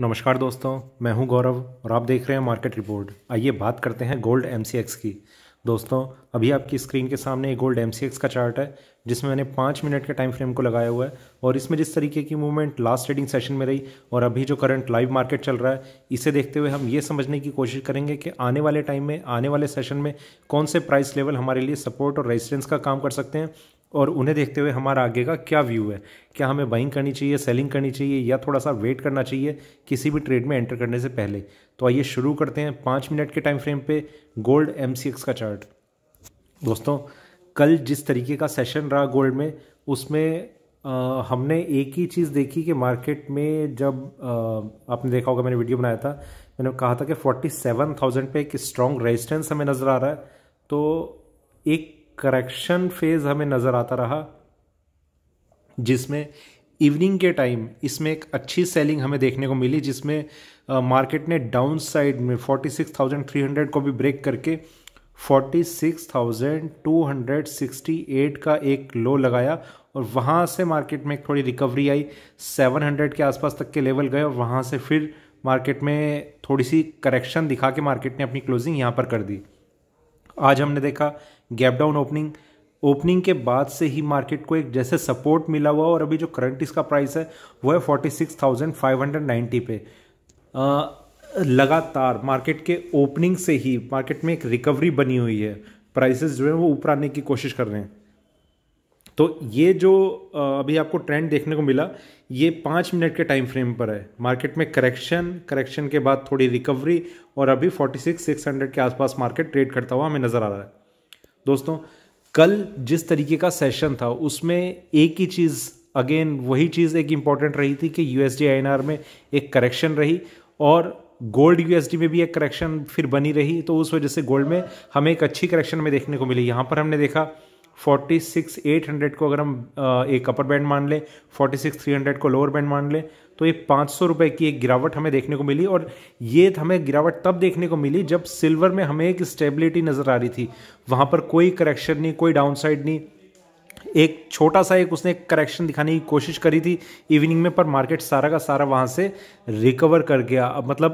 नमस्कार दोस्तों मैं हूं गौरव और आप देख रहे हैं मार्केट रिपोर्ट आइए बात करते हैं गोल्ड एम की दोस्तों अभी आपकी स्क्रीन के सामने एक गोल्ड एम का चार्ट है जिसमें मैंने पाँच मिनट के टाइम फ्रेम को लगाया हुआ है और इसमें जिस तरीके की मूवमेंट लास्ट ट्रेडिंग सेशन में रही और अभी जो करंट लाइव मार्केट चल रहा है इसे देखते हुए हम ये समझने की कोशिश करेंगे कि आने वाले टाइम में आने वाले सेशन में कौन से प्राइस लेवल हमारे लिए सपोर्ट और रेजिस्टेंस का काम कर सकते हैं और उन्हें देखते हुए हमारा आगे का क्या व्यू है क्या हमें बाइंग करनी चाहिए सेलिंग करनी चाहिए या थोड़ा सा वेट करना चाहिए किसी भी ट्रेड में एंटर करने से पहले तो आइए शुरू करते हैं पाँच मिनट के टाइम फ्रेम पे गोल्ड एम का चार्ट दोस्तों कल जिस तरीके का सेशन रहा गोल्ड में उसमें आ, हमने एक ही चीज़ देखी कि मार्केट में जब आ, आपने देखा होगा मैंने वीडियो बनाया था मैंने कहा था कि फोर्टी सेवन थाउजेंड पे एक स्ट्रॉन्ग रेजिस्टेंस हमें नज़र आ रहा है तो एक करेक्शन फेज़ हमें नज़र आता रहा जिसमें इवनिंग के टाइम इसमें एक अच्छी सेलिंग हमें देखने को मिली जिसमें मार्केट ने डाउन साइड में 46,300 को भी ब्रेक करके 46,268 का एक लो लगाया और वहाँ से मार्केट में एक थोड़ी रिकवरी आई 700 के आसपास तक के लेवल गए और वहाँ से फिर मार्केट में थोड़ी सी करेक्शन दिखा के मार्केट ने अपनी क्लोजिंग यहाँ पर कर दी आज हमने देखा गैप डाउन ओपनिंग ओपनिंग के बाद से ही मार्केट को एक जैसे सपोर्ट मिला हुआ और अभी जो करंट इसका प्राइस है वो है forty six thousand five hundred ninety पे आ, लगातार मार्केट के ओपनिंग से ही मार्केट में एक रिकवरी बनी हुई है प्राइसेस जो है वो ऊपर आने की कोशिश कर रहे हैं तो ये जो अभी आपको ट्रेंड देखने को मिला ये पाँच मिनट के टाइम फ्रेम पर है मार्केट में करेक्शन करेक्शन के बाद थोड़ी रिकवरी और अभी हंड्रेड के आसपास मार्केट ट्रेड करता हुआ हमें नज़र आ रहा है दोस्तों कल जिस तरीके का सेशन था उसमें एक ही चीज़ अगेन वही चीज़ एक इम्पॉर्टेंट रही थी कि यू एस में एक करेक्शन रही और गोल्ड यूएसडी में भी एक करेक्शन फिर बनी रही तो उस वजह से गोल्ड में हमें एक अच्छी करेक्शन में देखने को मिली यहाँ पर हमने देखा फोर्टी सिक्स एट हंड्रेड को अगर हम एक अपर बैंड मान लें फोर्टी सिक्स थ्री हंड्रेड को लोअर बैंड मान लें तो ये पाँच सौ की एक गिरावट हमें देखने को मिली और ये हमें गिरावट तब देखने को मिली जब सिल्वर में हमें एक स्टेबिलिटी नज़र आ रही थी वहाँ पर कोई करेक्शन नहीं कोई डाउनसाइड नहीं एक छोटा सा एक उसने करेक्शन दिखाने की कोशिश करी थी इवनिंग में पर मार्केट सारा का सारा वहाँ से रिकवर कर गया मतलब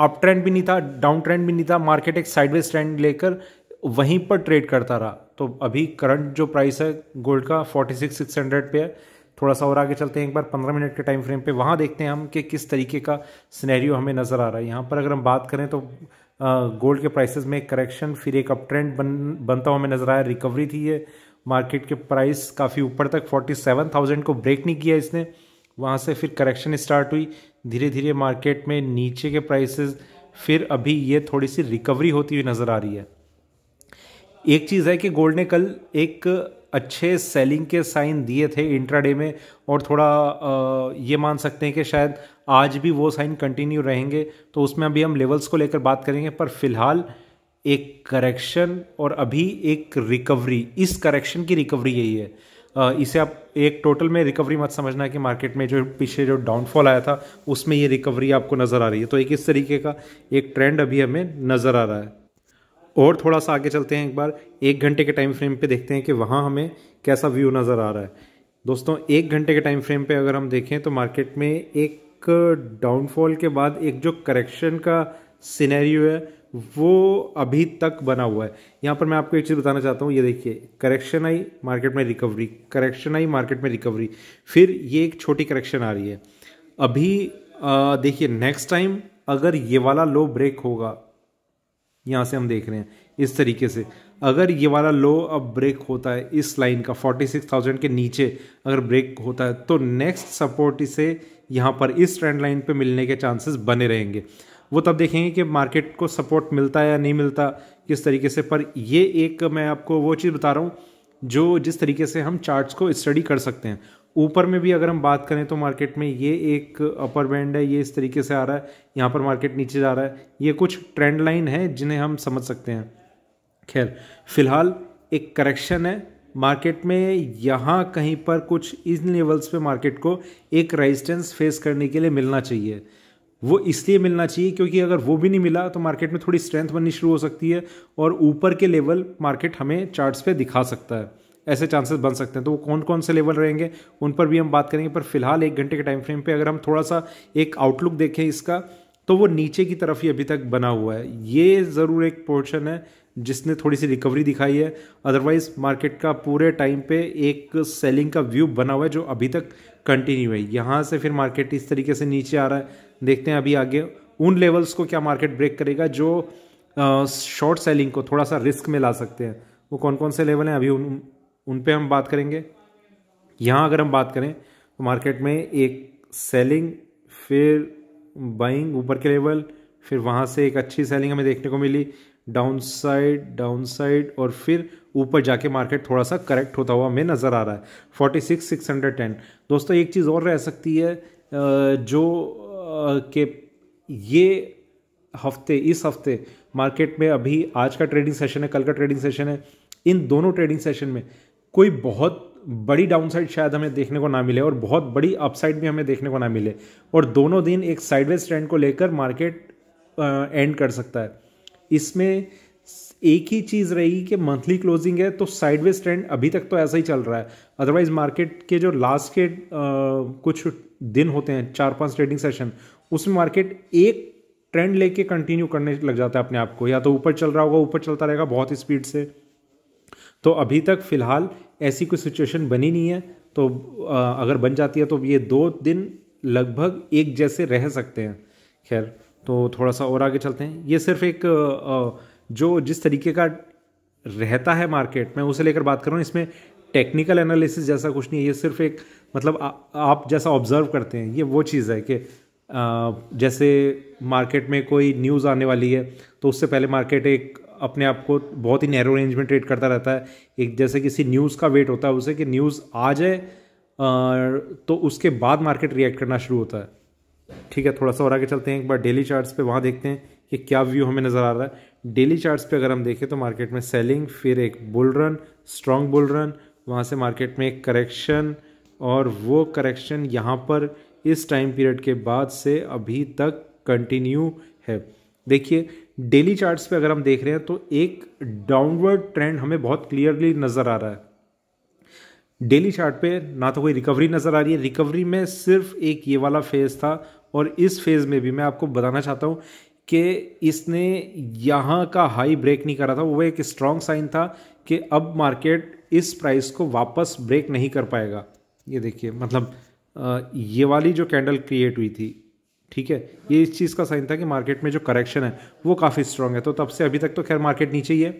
अप ट्रेंड भी नहीं था डाउन ट्रेंड भी नहीं था मार्केट एक साइडवेज ट्रेंड लेकर वहीं पर ट्रेड करता रहा तो अभी करंट जो प्राइस है गोल्ड का फोर्टी सिक्स सिक्स हंड्रेड पे है थोड़ा सा और आगे चलते हैं एक बार पंद्रह मिनट के टाइम फ्रेम पे वहाँ देखते हैं हम कि किस तरीके का सिनेरियो हमें नज़र आ रहा है यहाँ पर अगर हम बात करें तो गोल्ड के प्राइसेस में करेक्शन फिर एक अप ट्रेंड बन बनता हुआ हमें नज़र आया रिकवरी थी ये मार्केट के प्राइस काफ़ी ऊपर तक फोर्टी सेवन थाउजेंड को ब्रेक नहीं किया इसने वहाँ से फिर करेक्शन स्टार्ट हुई धीरे धीरे मार्केट में नीचे के प्राइसेस फिर अभी ये थोड़ी सी रिकवरी होती हुई नज़र आ रही है एक चीज़ है कि गोल्ड ने कल एक अच्छे सेलिंग के साइन दिए थे इंट्राडे में और थोड़ा ये मान सकते हैं कि शायद आज भी वो साइन कंटिन्यू रहेंगे तो उसमें अभी हम लेवल्स को लेकर बात करेंगे पर फिलहाल एक करेक्शन और अभी एक रिकवरी इस करेक्शन की रिकवरी यही है इसे आप एक टोटल में रिकवरी मत समझना कि मार्केट में जो पीछे जो डाउनफॉल आया था उसमें ये रिकवरी आपको नज़र आ रही है तो एक इस तरीके का एक ट्रेंड अभी हमें नज़र आ रहा है और थोड़ा सा आगे चलते हैं एक बार एक घंटे के टाइम फ्रेम पे देखते हैं कि वहाँ हमें कैसा व्यू नज़र आ रहा है दोस्तों एक घंटे के टाइम फ्रेम पे अगर हम देखें तो मार्केट में एक डाउनफॉल के बाद एक जो करेक्शन का सिनेरियो है वो अभी तक बना हुआ है यहाँ पर मैं आपको एक चीज़ बताना चाहता हूँ ये देखिए करेक्शन आई मार्केट में रिकवरी करेक्शन आई मार्केट में रिकवरी फिर ये एक छोटी करेक्शन आ रही है अभी देखिए नेक्स्ट टाइम अगर ये वाला लो ब्रेक होगा यहाँ से हम देख रहे हैं इस तरीके से अगर ये वाला लो अब ब्रेक होता है इस लाइन का 46,000 के नीचे अगर ब्रेक होता है तो नेक्स्ट सपोर्ट इसे यहाँ पर इस ट्रेंड लाइन पे मिलने के चांसेस बने रहेंगे वो तब देखेंगे कि मार्केट को सपोर्ट मिलता है या नहीं मिलता किस तरीके से पर ये एक मैं आपको वो चीज़ बता रहा हूँ जो जिस तरीके से हम चार्ट्स को स्टडी कर सकते हैं ऊपर में भी अगर हम बात करें तो मार्केट में ये एक अपर बैंड है ये इस तरीके से आ रहा है यहाँ पर मार्केट नीचे जा रहा है ये कुछ ट्रेंड लाइन है जिन्हें हम समझ सकते हैं खैर फिलहाल एक करेक्शन है मार्केट में यहाँ कहीं पर कुछ इन लेवल्स पे मार्केट को एक रेजिस्टेंस फेस करने के लिए मिलना चाहिए वो इसलिए मिलना चाहिए क्योंकि अगर वो भी नहीं मिला तो मार्केट में थोड़ी स्ट्रेंथ बननी शुरू हो सकती है और ऊपर के लेवल मार्केट हमें चार्ट्स पे दिखा सकता है ऐसे चांसेस बन सकते हैं तो वो कौन कौन से लेवल रहेंगे उन पर भी हम बात करेंगे पर फिलहाल एक घंटे के टाइम फ्रेम पर अगर हम थोड़ा सा एक आउटलुक देखें इसका तो वो नीचे की तरफ ही अभी तक बना हुआ है ये ज़रूर एक पोर्शन है जिसने थोड़ी सी रिकवरी दिखाई है अदरवाइज मार्केट का पूरे टाइम पे एक सेलिंग का व्यू बना हुआ है जो अभी तक कंटिन्यू है यहाँ से फिर मार्केट इस तरीके से नीचे आ रहा है देखते हैं अभी आगे उन लेवल्स को क्या मार्केट ब्रेक करेगा जो शॉर्ट सेलिंग को थोड़ा सा रिस्क में ला सकते हैं वो कौन कौन से लेवल हैं अभी उन उन पर हम बात करेंगे यहाँ अगर हम बात करें तो मार्केट में एक सेलिंग फिर बाइंग ऊपर के लेवल फिर वहाँ से एक अच्छी सेलिंग हमें देखने को मिली डाउन साइड डाउन साइड और फिर ऊपर जाके मार्केट थोड़ा सा करेक्ट होता हुआ हमें नज़र आ रहा है forty six six hundred ten दोस्तों एक चीज़ और रह सकती है जो के ये हफ्ते इस हफ्ते मार्केट में अभी आज का ट्रेडिंग सेशन है कल का ट्रेडिंग सेशन है इन दोनों ट्रेडिंग सेशन में कोई बहुत बड़ी डाउनसाइड शायद हमें देखने को ना मिले और बहुत बड़ी अपसाइड भी हमें देखने को ना मिले और दोनों दिन एक साइडवेज ट्रेंड को लेकर मार्केट एंड कर सकता है इसमें एक ही चीज़ रहेगी कि मंथली क्लोजिंग है तो साइडवेज ट्रेंड अभी तक तो ऐसा ही चल रहा है अदरवाइज मार्केट के जो लास्ट के आ, कुछ दिन होते हैं चार पांच ट्रेडिंग सेशन उसमें मार्केट एक ट्रेंड लेके कंटिन्यू करने लग जाता है अपने आप को या तो ऊपर चल रहा होगा ऊपर चलता रहेगा बहुत स्पीड से तो अभी तक फ़िलहाल ऐसी कोई सिचुएशन बनी नहीं है तो अगर बन जाती है तो ये दो दिन लगभग एक जैसे रह सकते हैं खैर तो थोड़ा सा और आगे चलते हैं ये सिर्फ एक जो जिस तरीके का रहता है मार्केट मैं उसे लेकर बात कर रहा हूँ इसमें टेक्निकल एनालिसिस जैसा कुछ नहीं है ये सिर्फ एक मतलब आ, आप जैसा ऑब्जर्व करते हैं ये वो चीज़ है कि आ, जैसे मार्केट में कोई न्यूज़ आने वाली है तो उससे पहले मार्केट एक अपने आप को बहुत ही नैरो रेंज में ट्रेड करता रहता है एक जैसे किसी न्यूज़ का वेट होता है उसे कि न्यूज़ आ जाए तो उसके बाद मार्केट रिएक्ट करना शुरू होता है ठीक है थोड़ा सा और आगे चलते हैं एक बार डेली चार्ट्स पे वहाँ देखते हैं कि क्या व्यू हमें नज़र आ रहा है डेली चार्ट्स पे अगर हम देखें तो मार्केट में सेलिंग फिर एक bull run strong bull run वहाँ से मार्केट में एक करेक्शन और वो करेक्शन यहाँ पर इस टाइम पीरियड के बाद से अभी तक कंटिन्यू है देखिए डेली चार्ट्स पे अगर हम देख रहे हैं तो एक डाउनवर्ड ट्रेंड हमें बहुत क्लियरली नज़र आ रहा है डेली चार्ट पे ना तो कोई रिकवरी नज़र आ रही है रिकवरी में सिर्फ एक ये वाला फेज़ था और इस फेज़ में भी मैं आपको बताना चाहता हूँ कि इसने यहाँ का हाई ब्रेक नहीं करा था वो एक स्ट्रॉन्ग साइन था कि अब मार्केट इस प्राइस को वापस ब्रेक नहीं कर पाएगा ये देखिए मतलब ये वाली जो कैंडल क्रिएट हुई थी ठीक है ये इस चीज़ का साइन था कि मार्केट में जो करेक्शन है वो काफ़ी स्ट्रांग है तो तब से अभी तक तो खैर मार्केट नीचे ही है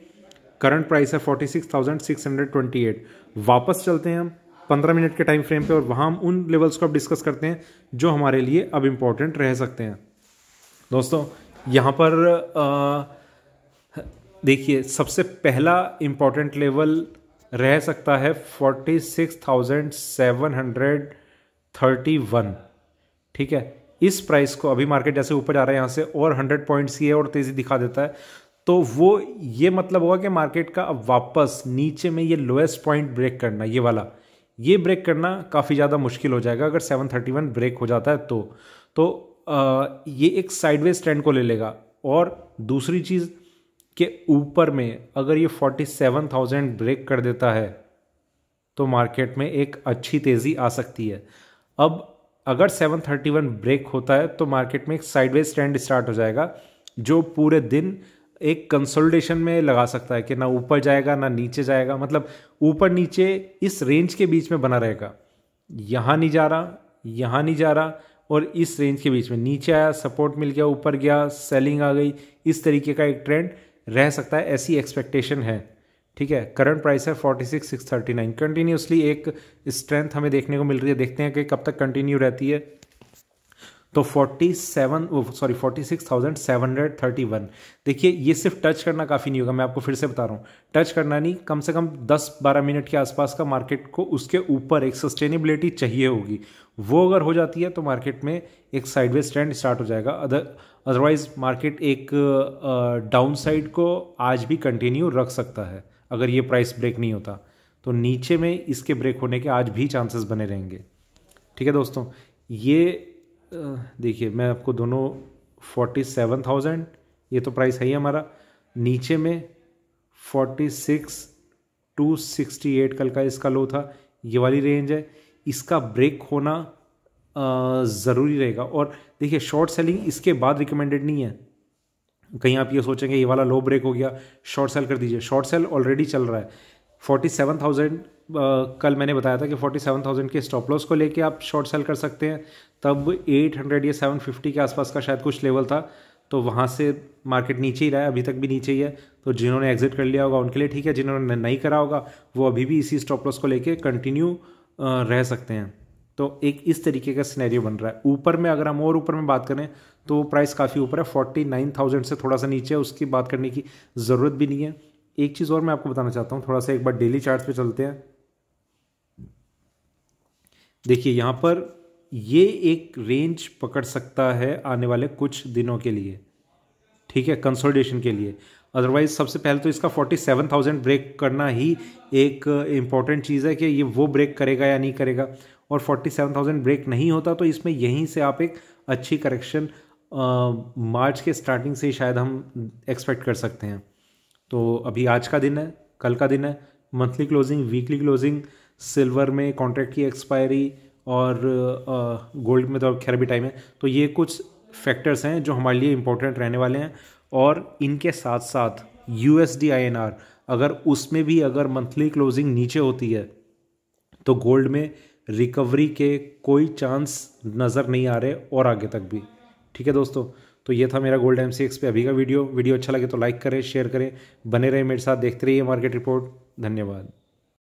करंट प्राइस है forty six thousand six hundred twenty eight वापस चलते हैं हम पंद्रह मिनट के टाइम फ्रेम पे और वहाँ हम उन लेवल्स को अब डिस्कस करते हैं जो हमारे लिए अब इम्पॉर्टेंट रह सकते हैं दोस्तों यहाँ पर देखिए सबसे पहला इम्पॉर्टेंट लेवल रह सकता है forty six thousand seven hundred thirty one ठीक है इस प्राइस को अभी मार्केट जैसे ऊपर जा रहा है यहाँ से और हंड्रेड पॉइंट्स ये और तेज़ी दिखा देता है तो वो ये मतलब होगा कि मार्केट का अब वापस नीचे में ये लोएस्ट पॉइंट ब्रेक करना ये वाला ये ब्रेक करना काफ़ी ज़्यादा मुश्किल हो जाएगा अगर 731 ब्रेक हो जाता है तो तो आ, ये एक साइडवेज ट्रेंड को ले लेगा और दूसरी चीज़ के ऊपर में अगर ये थाउजेंड ब्रेक कर देता है तो मार्केट में एक अच्छी तेज़ी आ सकती है अब अगर 731 ब्रेक होता है तो मार्केट में एक साइडवेज ट्रेंड स्टार्ट हो जाएगा जो पूरे दिन एक कंसोलिडेशन में लगा सकता है कि ना ऊपर जाएगा ना नीचे जाएगा मतलब ऊपर नीचे इस रेंज के बीच में बना रहेगा यहाँ नहीं जा रहा यहाँ नहीं जा रहा और इस रेंज के बीच में नीचे आया सपोर्ट मिल गया ऊपर गया सेलिंग आ गई इस तरीके का एक ट्रेंड रह सकता है ऐसी एक्सपेक्टेशन है ठीक है करंट प्राइस है forty six six thirty nine continuously एक स्ट्रेंथ हमें देखने को मिल रही है देखते हैं कि कब तक कंटिन्यू रहती है तो forty seven sorry forty six thousand seven hundred thirty one देखिए ये सिर्फ टच करना काफ़ी नहीं होगा मैं आपको फिर से बता रहा हूँ टच करना नहीं कम से कम दस बारह मिनट के आसपास का मार्केट को उसके ऊपर एक सस्टेनेबिलिटी चाहिए होगी वो अगर हो जाती है तो मार्केट में एक साइडवेज ट्रेंड स्टार्ट हो जाएगा अदर अदरवाइज मार्केट एक डाउन uh, साइड को आज भी कंटिन्यू रख सकता है अगर ये प्राइस ब्रेक नहीं होता तो नीचे में इसके ब्रेक होने के आज भी चांसेस बने रहेंगे ठीक है दोस्तों ये देखिए मैं आपको दोनों फोर्टी सेवन थाउजेंड ये तो प्राइस है ही हमारा नीचे में forty six two sixty eight कल का इसका लो था ये वाली रेंज है इसका ब्रेक होना ज़रूरी रहेगा और देखिए शॉर्ट सेलिंग इसके बाद रिकमेंडेड नहीं है कहीं आप ये सोचेंगे ये वाला लो ब्रेक हो गया शॉर्ट सेल कर दीजिए शॉर्ट सेल ऑलरेडी चल रहा है फोर्टी सेवन थाउजेंड कल मैंने बताया था कि फोर्टी सेवन थाउजेंड के स्टॉप लॉस को लेके आप शॉर्ट सेल कर सकते हैं तब एट हंड्रेड या सेवन फिफ्टी के आसपास का शायद कुछ लेवल था तो वहाँ से मार्केट नीचे ही रहा है अभी तक भी नीचे ही है तो जिन्होंने एग्जिट कर लिया होगा उनके लिए ठीक है जिन्होंने नहीं करा होगा वो अभी भी इसी स्टॉप लॉस को लेके कंटिन्यू रह सकते हैं तो एक इस तरीके का सिनेरियो बन रहा है ऊपर में अगर हम और ऊपर में बात करें तो प्राइस काफ़ी ऊपर है फोर्टी नाइन थाउजेंड से थोड़ा सा नीचे है उसकी बात करने की ज़रूरत भी नहीं है एक चीज़ और मैं आपको बताना चाहता हूँ थोड़ा सा एक बार डेली चार्ट पे चलते हैं देखिए यहाँ पर ये एक रेंज पकड़ सकता है आने वाले कुछ दिनों के लिए ठीक है कंसोलिडेशन के लिए अदरवाइज सबसे पहले तो इसका 47,000 ब्रेक करना ही एक इम्पॉर्टेंट uh, चीज़ है कि ये वो ब्रेक करेगा या नहीं करेगा और 47,000 ब्रेक नहीं होता तो इसमें यहीं से आप एक अच्छी करेक्शन uh, मार्च के स्टार्टिंग से ही शायद हम एक्सपेक्ट कर सकते हैं तो अभी आज का दिन है कल का दिन है monthly closing weekly closing silver में कॉन्ट्रैक्ट की एक्सपायरी और गोल्ड uh, में तो अब खैर भी टाइम है तो ये कुछ फैक्टर्स हैं जो हमारे लिए इम्पोर्टेंट रहने वाले हैं और इनके साथ साथ U S D I N R अगर उसमें भी अगर मंथली क्लोजिंग नीचे होती है तो गोल्ड में रिकवरी के कोई चांस नज़र नहीं आ रहे और आगे तक भी ठीक है दोस्तों तो ये था मेरा गोल्ड एम सी एक्स पे अभी का वीडियो वीडियो अच्छा लगे तो लाइक करें शेयर करें बने रहे मेरे साथ देखते रहिए मार्केट रिपोर्ट धन्यवाद